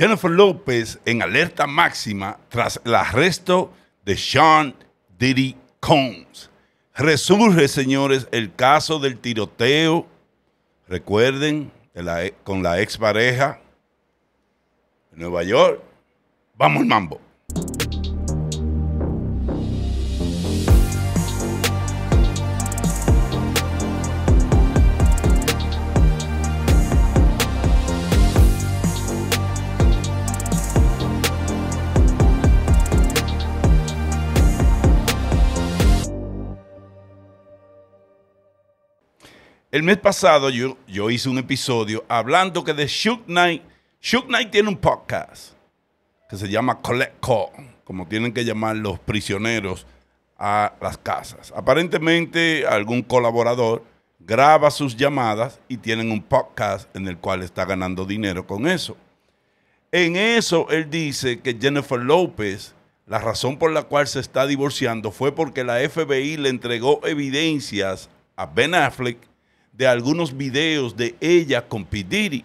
Jennifer López en alerta máxima tras el arresto de Sean Diddy Combs. Resurge, señores, el caso del tiroteo, recuerden, e, con la expareja de Nueva York. Vamos, mambo. El mes pasado yo, yo hice un episodio hablando que de Shoot Knight. Shoot Knight tiene un podcast que se llama Collect Call, como tienen que llamar los prisioneros a las casas. Aparentemente algún colaborador graba sus llamadas y tienen un podcast en el cual está ganando dinero con eso. En eso él dice que Jennifer López, la razón por la cual se está divorciando fue porque la FBI le entregó evidencias a Ben Affleck de algunos videos de ella con Pidiri.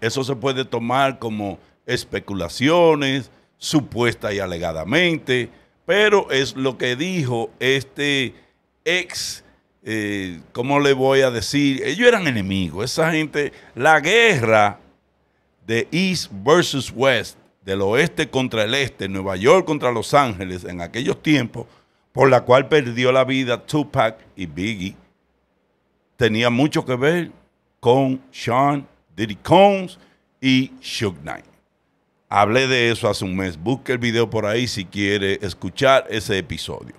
Eso se puede tomar como especulaciones, supuesta y alegadamente, pero es lo que dijo este ex, eh, ¿cómo le voy a decir? Ellos eran enemigos, esa gente, la guerra de East versus West, del oeste contra el este, Nueva York contra Los Ángeles, en aquellos tiempos, por la cual perdió la vida Tupac y Biggie tenía mucho que ver con Sean Diddy Combs y Suge Knight. Hablé de eso hace un mes. Busque el video por ahí si quiere escuchar ese episodio.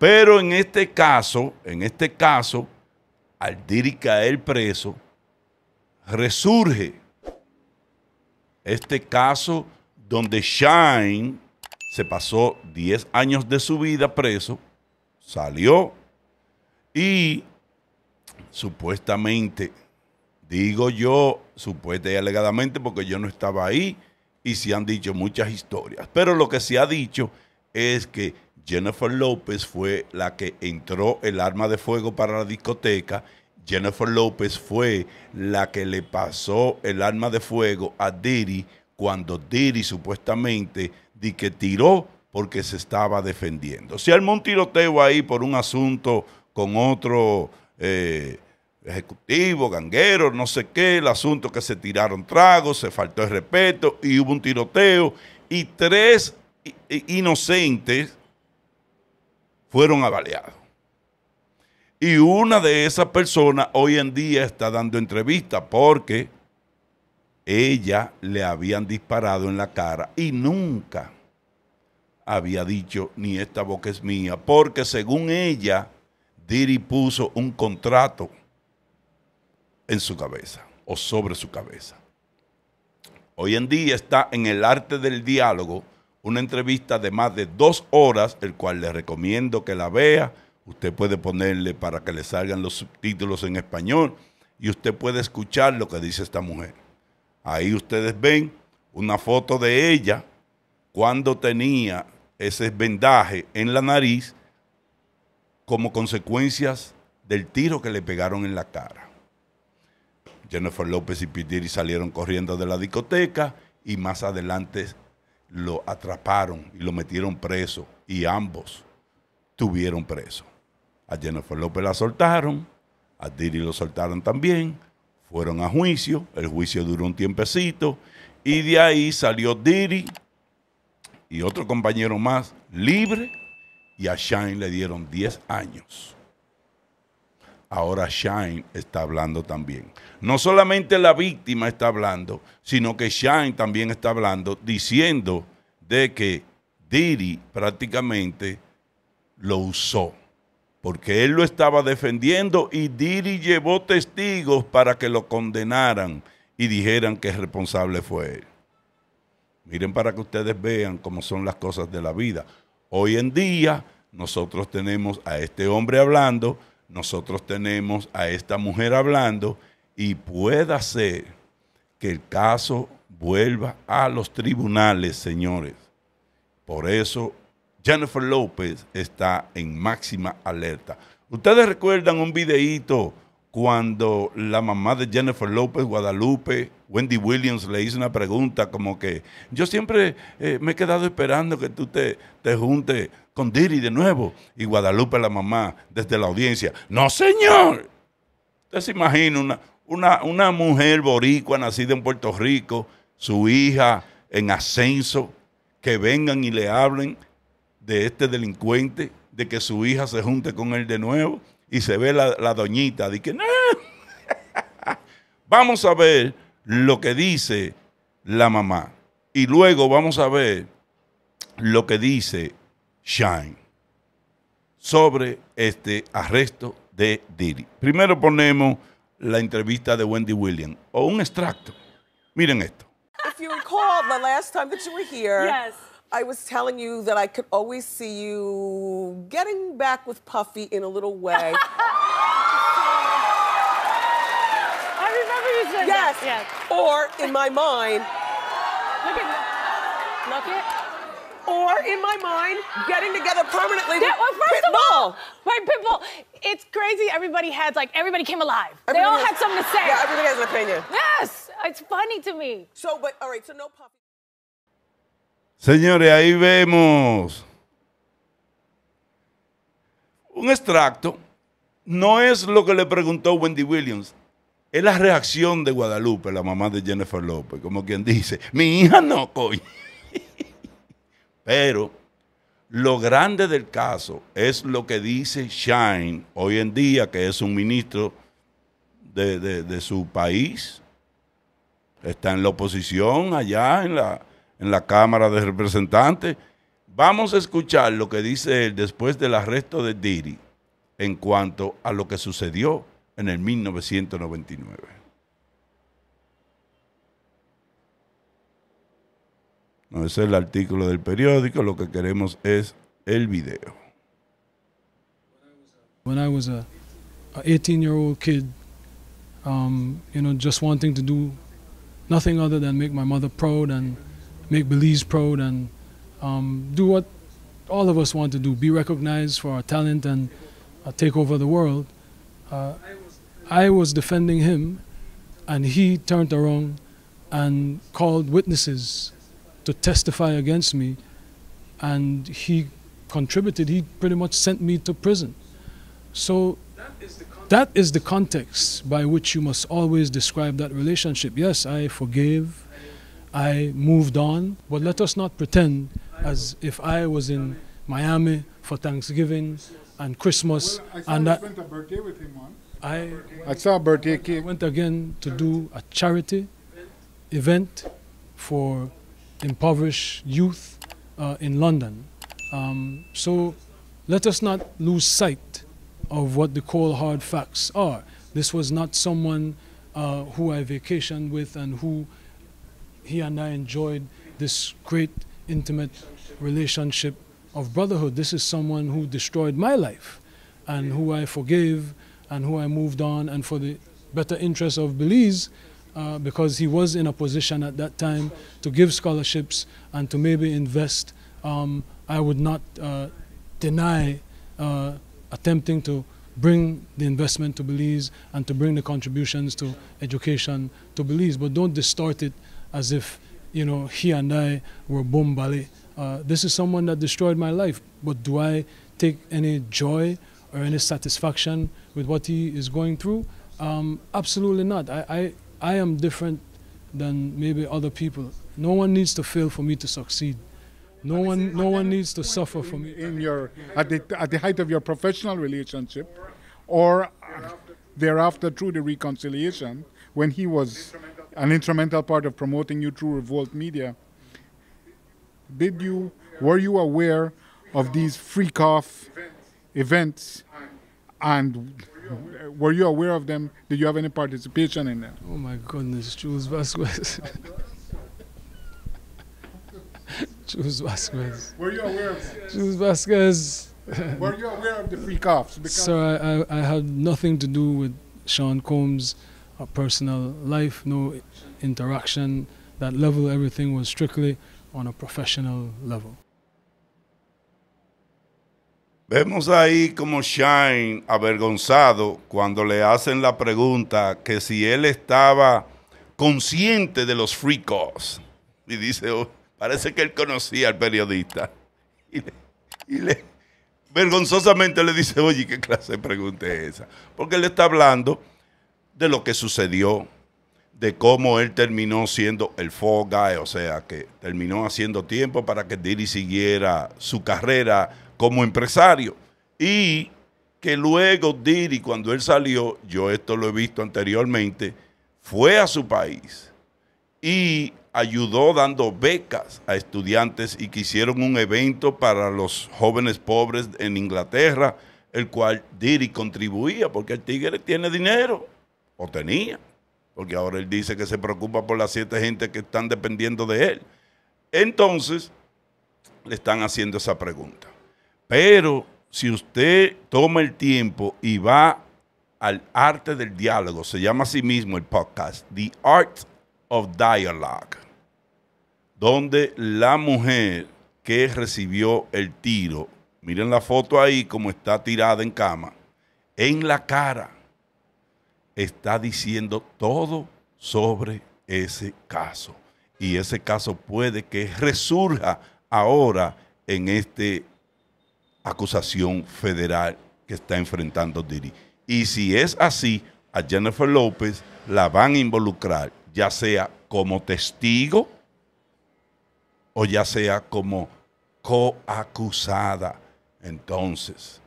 Pero en este caso, en este caso, al Diddy caer preso, resurge este caso donde Shine se pasó 10 años de su vida preso, salió y supuestamente, digo yo, supuesta y alegadamente, porque yo no estaba ahí y se han dicho muchas historias. Pero lo que se ha dicho es que Jennifer López fue la que entró el arma de fuego para la discoteca. Jennifer López fue la que le pasó el arma de fuego a Diri cuando Diri supuestamente di que tiró porque se estaba defendiendo. Se armó un tiroteo ahí por un asunto con otro eh, ejecutivo, ganguero, gangueros, no sé qué, el asunto que se tiraron tragos, se faltó el respeto y hubo un tiroteo y tres inocentes fueron avaleados. Y una de esas personas hoy en día está dando entrevista porque ella le habían disparado en la cara y nunca había dicho ni esta boca es mía, porque según ella, Diri puso un contrato en su cabeza o sobre su cabeza. Hoy en día está en el arte del diálogo una entrevista de más de dos horas, el cual le recomiendo que la vea. Usted puede ponerle para que le salgan los subtítulos en español y usted puede escuchar lo que dice esta mujer. Ahí ustedes ven una foto de ella cuando tenía ese vendaje en la nariz como consecuencias del tiro que le pegaron en la cara. Jennifer López y Pitiri salieron corriendo de la discoteca y más adelante lo atraparon y lo metieron preso y ambos tuvieron preso. A Jennifer López la soltaron, a Diri lo soltaron también, fueron a juicio, el juicio duró un tiempecito y de ahí salió Diri y otro compañero más libre y a Shine le dieron 10 años. Ahora Shine está hablando también. No solamente la víctima está hablando, sino que Shine también está hablando diciendo de que Diri prácticamente lo usó, porque él lo estaba defendiendo y Diri llevó testigos para que lo condenaran y dijeran que responsable fue él. Miren para que ustedes vean cómo son las cosas de la vida. Hoy en día nosotros tenemos a este hombre hablando, nosotros tenemos a esta mujer hablando y pueda ser que el caso vuelva a los tribunales, señores. Por eso Jennifer López está en máxima alerta. Ustedes recuerdan un videíto cuando la mamá de Jennifer López, Guadalupe, Wendy Williams, le hizo una pregunta como que yo siempre eh, me he quedado esperando que tú te, te juntes con Diri de nuevo y Guadalupe la mamá desde la audiencia. No, señor. Usted se imagina una, mujer boricua nacida en Puerto Rico, su hija en ascenso, que vengan y le hablen de este delincuente, de que su hija se junte con él de nuevo y se ve la, la doñita de que no. vamos a ver lo que dice la mamá y luego vamos a ver lo que dice Shine sobre este arresto de Diddy. Primero ponemos la entrevista de Wendy Williams o un extracto. Miren esto. If you recall, the last time that you were here, I was telling you that I could always see you getting back with Puffy in a little way. I remember you saying yes. that. Yes. Or in my mind. Look at Look at or in my mind, getting together permanently. That, well, first of all, Pitbull. It's crazy. Everybody had like everybody came alive. they all had something to say. Yeah, everybody has an opinion. Yes, it's funny to me. So, but all right, so no puppy. Señores, ahí vemos un extracto. No es lo que le preguntó Wendy Williams. Es la reacción de Guadalupe, la mamá de Jennifer Lopez. como quien dice, mi hija no, coño. Pero lo grande del caso es lo que dice Shine hoy en día, que es un ministro de, su país. Está en la oposición allá en la, en la Cámara de Representantes. Vamos a escuchar lo que dice él después del arresto de Diri en cuanto a lo que sucedió en el 1999. No es el artículo del periódico, lo que queremos es el video. When I was a, a 18 year old kid, um, you know, just wanting to do nothing other than make my mother proud and make Belize proud and um, do what all of us want to do be recognized for our talent and uh, take over the world. Uh, I was defending him, and he turned around and called witnesses to testify against me. And he contributed, he pretty much sent me to prison. So that is, that is the context, by which you must always describe that relationship. Yes, I forgave, I moved on, but let us not pretend as if I was in Miami for Thanksgiving and Christmas. Well, and that, spent a birthday with him I, I saw a birthday I went again to do a charity event for impoverished youth uh, in London. Um, so let us not lose sight of what the cold hard facts are. This was not someone uh, who I vacationed with and who he and I enjoyed this great intimate relationship of brotherhood. This is someone who destroyed my life and who I forgave and who I moved on and for the better interest of Belize, uh, because he was in a position at that time to give scholarships and to maybe invest. Um, I would not uh, deny uh, attempting to bring the investment to Belize and to bring the contributions to education to Belize, but don't distort it as if you know he and I were bombale. Uh, this is someone that destroyed my life, but do I take any joy or any satisfaction with what he is going through? Um, absolutely not. I, I I am different than maybe other people. No one needs to fail for me to succeed. No one, no one needs to suffer for me. In your, at, the, at the height of your professional relationship or thereafter through the reconciliation, when he was an instrumental part of promoting you through Revolt Media, did you, were you aware of these freak off events and Mm-hmm. were you aware of them? Did you have any participation in them? Oh my goodness, Jules Vasquez. Jules Vasquez. Were you aware of them? Jules Vasquez. were you aware of the freak offs? So I, I, I had nothing to do with Sean Combs' uh, personal life, no interaction. That level, everything was strictly on a professional level. Vemos ahí como Shine, avergonzado, cuando le hacen la pregunta que si él estaba consciente de los free Y dice, oh, parece que él conocía al periodista. Y le, vergonzosamente le dice, oye, ¿qué clase de pregunta es esa? Porque él está hablando de lo que sucedió, de cómo él terminó siendo el fall guy, o sea, que terminó haciendo tiempo para que Diddy siguiera su carrera como empresario. Y que luego Diri, cuando él salió, yo esto lo he visto anteriormente, fue a su país y ayudó dando becas a estudiantes y que hicieron un evento para los jóvenes pobres en Inglaterra, el cual Diri contribuía porque el tigre tiene dinero, o tenía, porque ahora él dice que se preocupa por las siete gente que están dependiendo de él. Entonces, le están haciendo esa pregunta. Pero si usted toma el tiempo y va al arte del diálogo, se llama así mismo el podcast, The Art of Dialogue, donde la mujer que recibió el tiro, miren la foto ahí como está tirada en cama, en la cara, está diciendo todo sobre ese caso. Y ese caso puede que resurja ahora en este acusación federal que está enfrentando Diri. Y si es así, a Jennifer López la van a involucrar, ya sea como testigo o ya sea como coacusada. Entonces,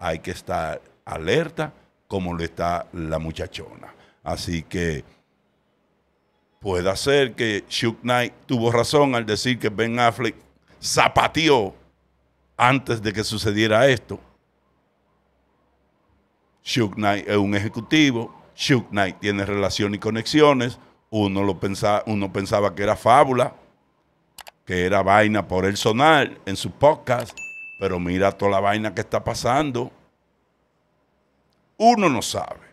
hay que estar alerta como lo está la muchachona. Así que puede ser que Shook Knight tuvo razón al decir que Ben Affleck zapateó antes de que sucediera esto, Shug Knight es un ejecutivo, Shug Knight tiene relación y conexiones, uno, lo pensaba, uno pensaba que era fábula, que era vaina por el sonar en su podcast, pero mira toda la vaina que está pasando. Uno no sabe,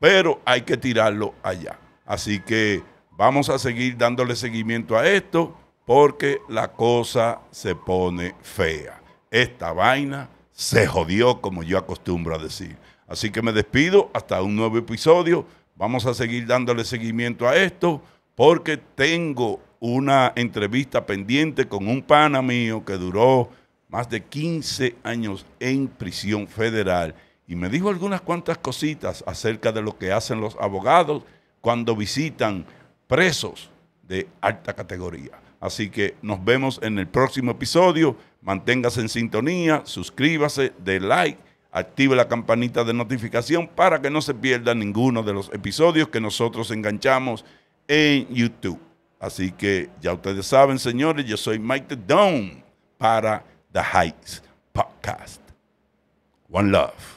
pero hay que tirarlo allá. Así que vamos a seguir dándole seguimiento a esto porque la cosa se pone fea esta vaina se jodió, como yo acostumbro a decir. Así que me despido hasta un nuevo episodio. Vamos a seguir dándole seguimiento a esto porque tengo una entrevista pendiente con un pana mío que duró más de 15 años en prisión federal y me dijo algunas cuantas cositas acerca de lo que hacen los abogados cuando visitan presos de alta categoría. Así que nos vemos en el próximo episodio. Manténgase en sintonía, suscríbase, de like, active la campanita de notificación para que no se pierda ninguno de los episodios que nosotros enganchamos en YouTube. Así que ya ustedes saben, señores, yo soy Mike The Dome para The Heights Podcast. One love.